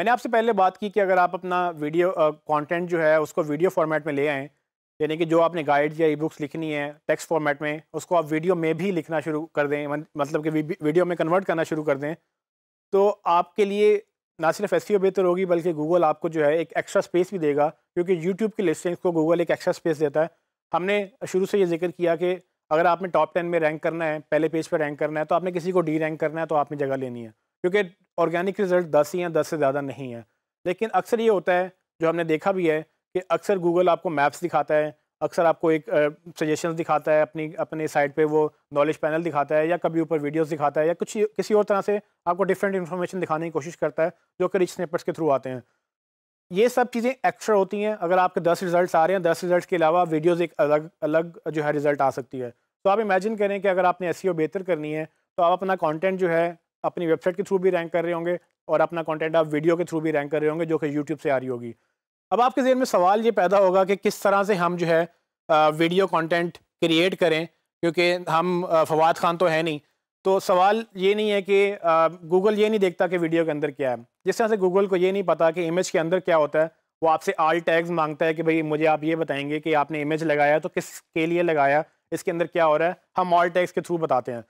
मैंने आपसे पहले बात की कि अगर आप अपना वीडियो कंटेंट जो है उसको वीडियो फॉर्मेट में ले आएँ यानी कि जो आपने गाइड या ई बुक्स लिखनी है टेक्स्ट फॉर्मेट में उसको आप वीडियो में भी लिखना शुरू कर दें मतलब कि वीडियो में कन्वर्ट करना शुरू कर दें तो आपके लिए ना सिर्फ एस e बेहतर होगी बल्कि गूगल आपको जो है एक एक्स्ट्रा स्पेस भी देगा क्योंकि यूट्यूब की लिस्टिंग्स को गूगल एक एक्स्ट्रा स्पेस देता है हमने शुरू से ये जिक्र किया कि अगर आपने टॉप टेन में रैंक करना है पहले पेज पर रैंक करना है तो आपने किसी को डी रैंक करना है तो आपने जगह लेनी है क्योंकि ऑर्गेनिक रिज़ल्ट दस ही हैं दस से ज़्यादा नहीं है लेकिन अक्सर ये होता है जो हमने देखा भी है कि अक्सर गूगल आपको मैप्स दिखाता है अक्सर आपको एक सजेशंस दिखाता है अपनी अपने साइट पे वो नॉलेज पैनल दिखाता है या कभी ऊपर वीडियोस दिखाता है या कुछ किसी और तरह से आपको डिफरेंट इन्फॉर्मेशन दिखाने की कोशिश करता है जो कि रिच स्नेपर्स के थ्रू आते हैं ये सब चीज़ें एक्स्ट्रा होती हैं अगर आपके दस रिजल्ट आ रहे हैं दस रिजल्ट के अलावा वीडियोज़ एक अलग अलग जो है रिज़ल्ट आ सकती है तो आप इमेजिन करें कि अगर आपने एस e बेहतर करनी है तो आप अपना कॉन्टेंट जो है अपनी वेबसाइट के थ्रू भी रैंक कर रहे होंगे और अपना कंटेंट आप वीडियो के थ्रू भी रैंक कर रहे होंगे जो कि यूट्यूब से आ रही होगी अब आपके जहन में सवाल ये पैदा होगा कि किस तरह से हम जो है वीडियो कंटेंट क्रिएट करें क्योंकि हम फवाद खान तो है नहीं तो सवाल ये नहीं है कि गूगल ये नहीं देखता कि वीडियो के अंदर क्या है जिस तरह से गूगल को ये नहीं पता कि इमेज के अंदर क्या होता है वो आपसे आल टैग्स मांगता है कि भाई मुझे आप ये बताएंगे कि आपने इमेज लगाया तो किस के लिए लगाया इसके अंदर क्या हो रहा है हम ऑल टैग्स के थ्रू बताते हैं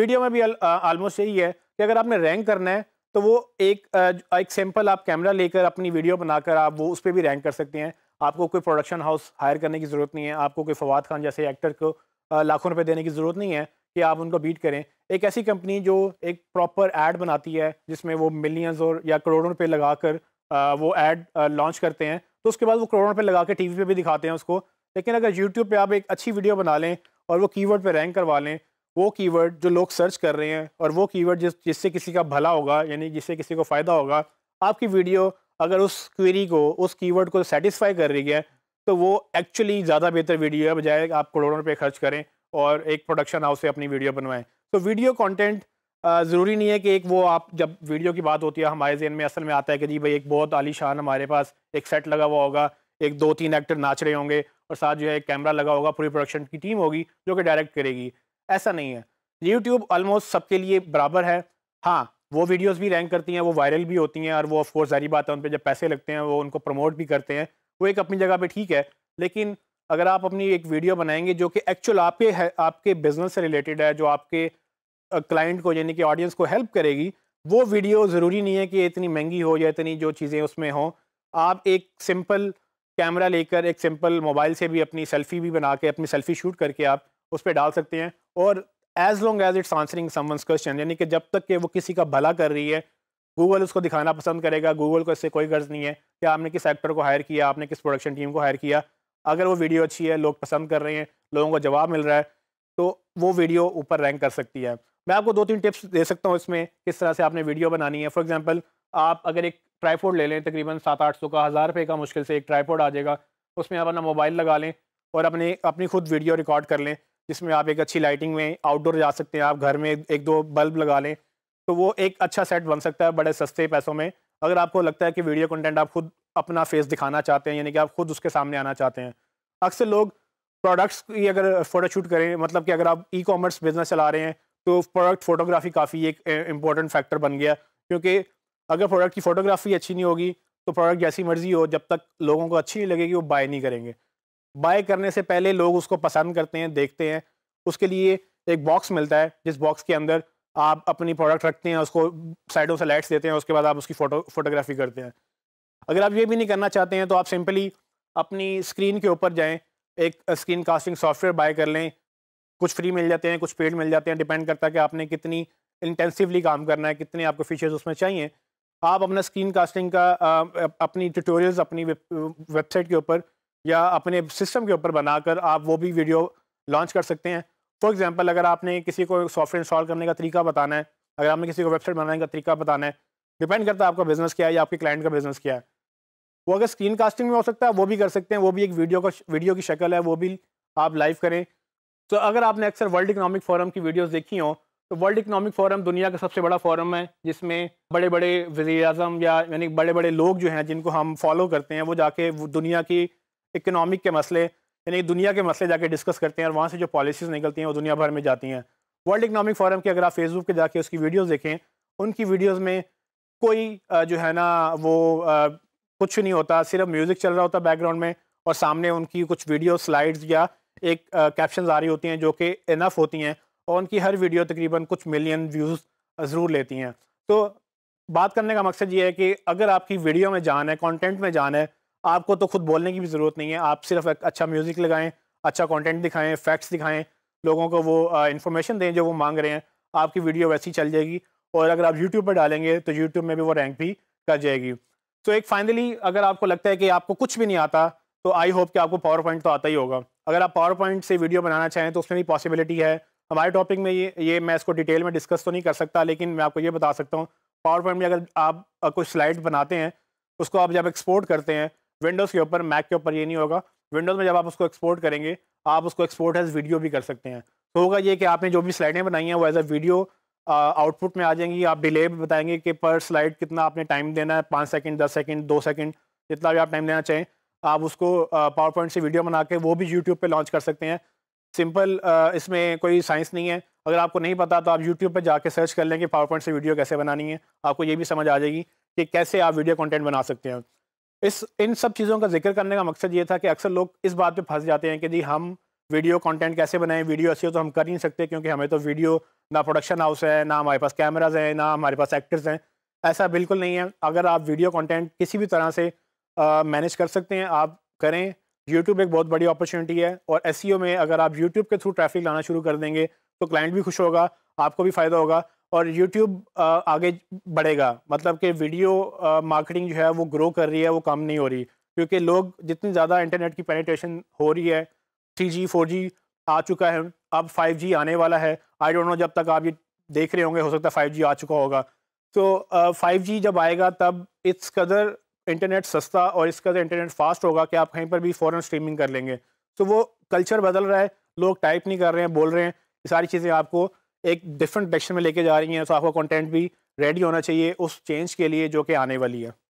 वीडियो में भी ऑलमोस्ट यही है कि अगर आपने रैंक करना है तो वो एक एक सैम्पल आप कैमरा लेकर अपनी वीडियो बनाकर आप वो उस पर भी रैंक कर सकते हैं आपको कोई प्रोडक्शन हाउस हायर करने की ज़रूरत नहीं है आपको कोई फवाद खान जैसे एक्टर को लाखों रुपए देने की ज़रूरत नहीं है कि आप उनको बीट करें एक ऐसी कंपनी जो एक प्रॉपर एड बनाती है जिसमें वो मिलियंस और या करोड़ों रुपये लगा कर वो एड लॉन्च करते हैं तो उसके बाद वो करोड़ों रुपये लगा कर टी पे भी दिखाते हैं उसको लेकिन अगर यूट्यूब पर आप एक अच्छी वीडियो बना लें और वो की वर्ड रैंक करवा लें वो कीवर्ड जो लोग सर्च कर रहे हैं और वो कीवर्ड जिस जिससे किसी का भला होगा यानी जिससे किसी को फ़ायदा होगा आपकी वीडियो अगर उस क्वेरी को उस कीवर्ड को सेटिस्फाई कर रही है तो वो एक्चुअली ज़्यादा बेहतर वीडियो है बजाय आप करोड़ों रुपये खर्च करें और एक प्रोडक्शन हाउस से अपनी वीडियो बनवाएं तो वीडियो कंटेंट ज़रूरी नहीं है कि एक वो आप जब वीडियो की बात होती है हमारे जहन में असल में आता है कि जी भाई एक बहुत आलीशान हमारे पास एक सेट लगा हुआ होगा एक दो तीन एक्टर नाच रहे होंगे और साथ जो है एक कैमरा लगा होगा पूरी प्रोडक्शन की टीम होगी जो कि डायरेक्ट करेगी ऐसा नहीं है यूट्यूब ऑलमोस्ट सबके लिए बराबर है हाँ वो वीडियोस भी रैंक करती हैं वो वायरल भी होती हैं और वो ऑफकोर्स जारी बात है उन पर जब पैसे लगते हैं वो उनको प्रमोट भी करते हैं वो एक अपनी जगह पर ठीक है लेकिन अगर आप अपनी एक वीडियो बनाएंगे जो कि एक्चुअल आपके है आपके बिजनेस से रिलेटेड है जो आपके क्लाइंट को यानी कि ऑडियंस को हेल्प करेगी वो वीडियो ज़रूरी नहीं है कि इतनी महंगी हो या इतनी जो चीज़ें उसमें हों आप एक सिंपल कैमरा लेकर एक सिंपल मोबाइल से भी अपनी सेल्फी भी बना के अपनी सेल्फी शूट करके आप उस पर डाल सकते हैं और as long as it's answering someone's question यानी कि जब तक कि वो किसी का भला कर रही है गूगल उसको दिखाना पसंद करेगा गूगल को इससे कोई गर्ज नहीं है कि आपने किस एक्टर को हायर किया आपने किस प्रोडक्शन टीम को हायर किया अगर वो वीडियो अच्छी है लोग पसंद कर रहे हैं लोगों को जवाब मिल रहा है तो वो वीडियो ऊपर रैंक कर सकती है मैं आपको दो तीन टिप्स दे सकता हूँ इसमें किस तरह से आपने वीडियो बनानी है फॉर एग्जाम्पल आप अगर एक ट्राईपोर्ड ले लें तकरीबन सात आठ सौ का हज़ार रुपये का मुश्किल से एक ट्राईपोर्ड आ जाएगा उसमें आप अपना मोबाइल लगा लें और अपने अपनी खुद वीडियो रिकॉर्ड कर लें जिसमें आप एक अच्छी लाइटिंग में आउटडोर जा सकते हैं आप घर में एक दो बल्ब लगा लें तो वो एक अच्छा सेट बन सकता है बड़े सस्ते पैसों में अगर आपको लगता है कि वीडियो कंटेंट आप खुद अपना फेस दिखाना चाहते हैं यानी कि आप खुद उसके सामने आना चाहते हैं अक्सर लोग प्रोडक्ट्स की अगर फ़ोटोशूट करें मतलब कि अगर आप ई कॉमर्स बिज़नेस चला रहे हैं तो प्रोडक्ट फ़ोटोग्राफी काफ़ी एक इम्पॉर्टेंट फैक्टर बन गया क्योंकि अगर प्रोडक्ट की फ़ोटोग्राफी अच्छी नहीं होगी तो प्रोडक्ट जैसी मर्ज़ी हो जब तक लोगों को अच्छी नहीं लगेगी वो बाय नहीं करेंगे बाय करने से पहले लोग उसको पसंद करते हैं देखते हैं उसके लिए एक बॉक्स मिलता है जिस बॉक्स के अंदर आप अपनी प्रोडक्ट रखते हैं उसको साइडों से लाइट्स देते हैं उसके बाद आप उसकी फ़ोटो फोटोग्राफी करते हैं अगर आप ये भी नहीं करना चाहते हैं तो आप सिंपली अपनी स्क्रीन के ऊपर जाएं एक स्क्रीन कास्टिंग सॉफ्टवेयर बाय कर लें कुछ फ्री मिल जाते हैं कुछ पेड मिल जाते हैं डिपेंड करता है कि आपने कितनी इंटेंसिवली काम करना है कितने आपको फीचर्स उसमें चाहिए आप अपना स्क्रीन कास्टिंग का अपनी ट्यूटोरियल्स अपनी वेबसाइट के ऊपर या अपने सिस्टम के ऊपर बनाकर आप वो भी वीडियो लॉन्च कर सकते हैं फॉर एग्जांपल अगर आपने किसी को सॉफ्टवेयर इंस्टॉल करने का तरीका बताना है अगर आपने किसी को वेबसाइट बनाने का तरीका बताना है डिपेंड करता है आपका बिज़नेस क्या है या आपके क्लाइंट का बिज़नेस क्या है वो अगर स्क्रीन कास्टिंग में हो सकता है वो भी कर सकते हैं वो भी एक वीडियो का वीडियो की शक्ल है वो भी आप लाइव करें तो अगर आपने अक्सर वर्ल्ड इकनॉमिक फोरम की वीडियोज़ देखी हो तो वर्ल्ड इकनॉमिक फोरम दुनिया का सबसे बड़ा फोरम है जिसमें बड़े बड़े वजी अजम या यानी बड़े बड़े लोग जो हैं जिनको हम फॉलो करते हैं वो जाके दुनिया की इकनॉमिक के मसले यानी दुनिया के मसले जाके डिस्कस करते हैं और वहाँ से जो पॉलिसीज़ निकलती हैं वो दुनिया भर में जाती हैं वर्ल्ड इकनॉमिक फोरम की अगर आप फेसबुक पर जाके उसकी वीडियोज़ देखें उनकी वीडियोज़ में कोई जो है ना वो कुछ नहीं होता सिर्फ म्यूज़िक चल रहा होता बैकग्राउंड में और सामने उनकी कुछ वीडियो स्लाइड्स या एक कैप्शन आ रही होती हैं जो कि इनफ होती हैं और उनकी हर वीडियो तकरीबन कुछ मिलियन व्यूज़ ज़रूर लेती हैं तो बात करने का मकसद ये है कि अगर आपकी वीडियो में जान है कंटेंट में जान है आपको तो खुद बोलने की भी ज़रूरत नहीं है आप सिर्फ अच्छा म्यूज़िक लगाएं अच्छा कंटेंट दिखाएं फैक्ट्स दिखाएं लोगों को वो इन्फॉर्मेशन दें जो वो मांग रहे हैं आपकी वीडियो वैसी चल जाएगी और अगर आप यूट्यूब पर डालेंगे तो यूट्यूब में भी वो रैंक भी कर जाएगी तो एक फाइनली अगर आपको लगता है कि आपको कुछ भी नहीं आता तो आई होप कि आपको पावर पॉइंट तो आता ही होगा अगर आप पावर पॉइंट से वीडियो बनाना चाहें तो उसमें भी पॉसिबिलिटी है हमारे टॉपिक में ये ये मैं इसको डिटेल में डिस्कस तो नहीं कर सकता लेकिन मैं आपको ये बता सकता हूँ पावर पॉइंट में अगर आप कुछ स्लाइड बनाते हैं उसको आप जब एक्सपोर्ट करते हैं विंडोज़ के ऊपर मैक के ऊपर ये नहीं होगा विंडोज़ में जब आप उसको एक्सपोर्ट करेंगे आप उसको एक्सपोर्ट एज वीडियो भी कर सकते हैं तो होगा ये कि आपने जो भी स्लाइडें बनाई हैं वो एज अ वीडियो आउटपुट में आ जाएंगी आप डिले बताएंगे कि पर स्लाइड कितना आपने टाइम देना है पाँच सेकंड दस सेकंड दो सेकंड जितना भी आप टाइम देना चाहें आप उसको पावर पॉइंट से वीडियो बना के वो भी यूट्यूब पे लॉन्च कर सकते हैं सिंपल इसमें कोई साइंस नहीं है अगर आपको नहीं पता तो आप यूट्यूब पर जाके सर्च कर लेंगे पावर पॉइंट से वीडियो कैसे बनानी है आपको ये भी समझ आ जाएगी कि कैसे आप वीडियो कॉन्टेंट बना सकते हैं इस इन सब चीज़ों का जिक्र करने का मकसद ये था कि अक्सर लोग इस बात पे फंस जाते हैं कि जी हम वीडियो कंटेंट कैसे बनाएं वीडियो ऐसी हो तो हम कर नहीं सकते क्योंकि हमें तो वीडियो ना प्रोडक्शन हाउस है ना हमारे पास कैमराज हैं ना हमारे पास एक्टर्स हैं ऐसा बिल्कुल नहीं है अगर आप वीडियो कॉन्टेंट किसी भी तरह से मैनेज कर सकते हैं आप करें यूट्यूब एक बहुत बड़ी अपॉर्चुनिटी है और एस e में अगर आप यूट्यूब के थ्रू ट्रैफिक लाना शुरू कर देंगे तो क्लाइंट भी खुश होगा आपको भी फ़ायदा होगा और यूट्यूब आगे बढ़ेगा मतलब कि वीडियो मार्केटिंग जो है वो ग्रो कर रही है वो कम नहीं हो रही क्योंकि लोग जितनी ज़्यादा इंटरनेट की पेनिट्रेशन हो रही है थ्री जी फोर जी आ चुका है अब फाइव जी आने वाला है आई डोंट नो जब तक आप ये देख रहे होंगे हो सकता है फाइव जी आ चुका होगा तो फाइव जी जब आएगा तब इस कदर इंटरनेट सस्ता और इस कदर इंटरनेट फास्ट होगा कि आप कहीं पर भी फ़ौरन स्ट्रीमिंग कर लेंगे तो वो कल्चर बदल रहा है लोग टाइप नहीं कर रहे हैं बोल रहे हैं ये सारी चीज़ें आपको एक डिफरेंट डायरेक्शन में लेके जा रही हैं तो आपका कंटेंट भी रेडी होना चाहिए उस चेंज के लिए जो कि आने वाली है